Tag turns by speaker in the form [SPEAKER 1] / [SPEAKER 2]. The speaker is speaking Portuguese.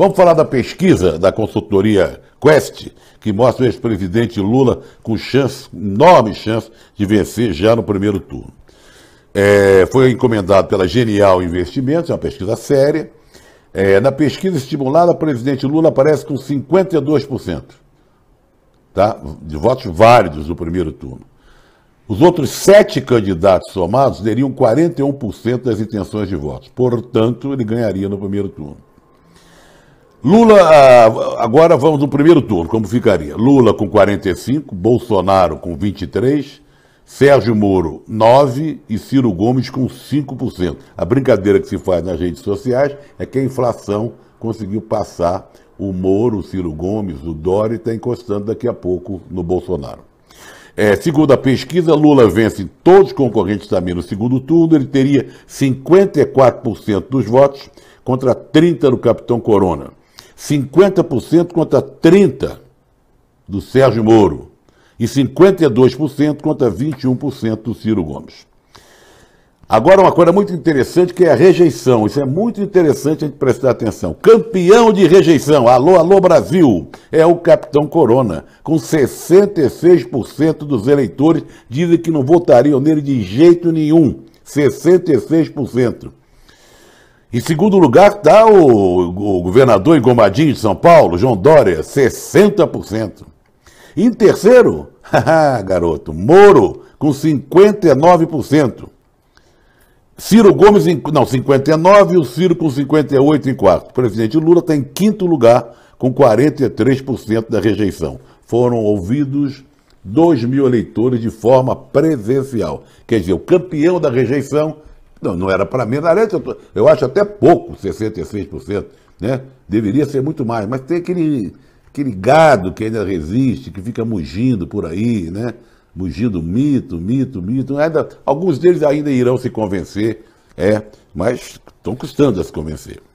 [SPEAKER 1] Vamos falar da pesquisa da consultoria Quest, que mostra o ex-presidente Lula com chance, enorme chance, de vencer já no primeiro turno. É, foi encomendado pela Genial Investimentos, é uma pesquisa séria. É, na pesquisa estimulada, o presidente Lula aparece com 52% tá? de votos válidos no primeiro turno. Os outros sete candidatos somados teriam 41% das intenções de votos. Portanto, ele ganharia no primeiro turno. Lula, ah, agora vamos no primeiro turno, como ficaria? Lula com 45, Bolsonaro com 23, Sérgio Moro 9 e Ciro Gomes com 5%. A brincadeira que se faz nas redes sociais é que a inflação conseguiu passar o Moro, o Ciro Gomes, o Dória e está encostando daqui a pouco no Bolsonaro. É, segundo a pesquisa, Lula vence todos os concorrentes também no segundo turno, ele teria 54% dos votos contra 30% do Capitão Corona. 50% contra 30% do Sérgio Moro e 52% contra 21% do Ciro Gomes. Agora, uma coisa muito interessante que é a rejeição. Isso é muito interessante a gente prestar atenção. Campeão de rejeição, alô, alô Brasil, é o Capitão Corona, com 66% dos eleitores dizem que não votariam nele de jeito nenhum. 66%. Em segundo lugar está o, o governador engomadinho de São Paulo, João Dória, 60%. Em terceiro, garoto, Moro, com 59%. Ciro Gomes, em, não, 59% e o Ciro com 58% em quarto. O presidente Lula está em quinto lugar, com 43% da rejeição. Foram ouvidos 2 mil eleitores de forma presencial. Quer dizer, o campeão da rejeição não, não era para menos. Aliás, eu, eu, acho até pouco, 66%. Né? Deveria ser muito mais, mas tem aquele, aquele gado que ainda resiste, que fica mugindo por aí, né? mugindo mito, mito, mito. Ainda, alguns deles ainda irão se convencer, é, mas estão custando a se convencer.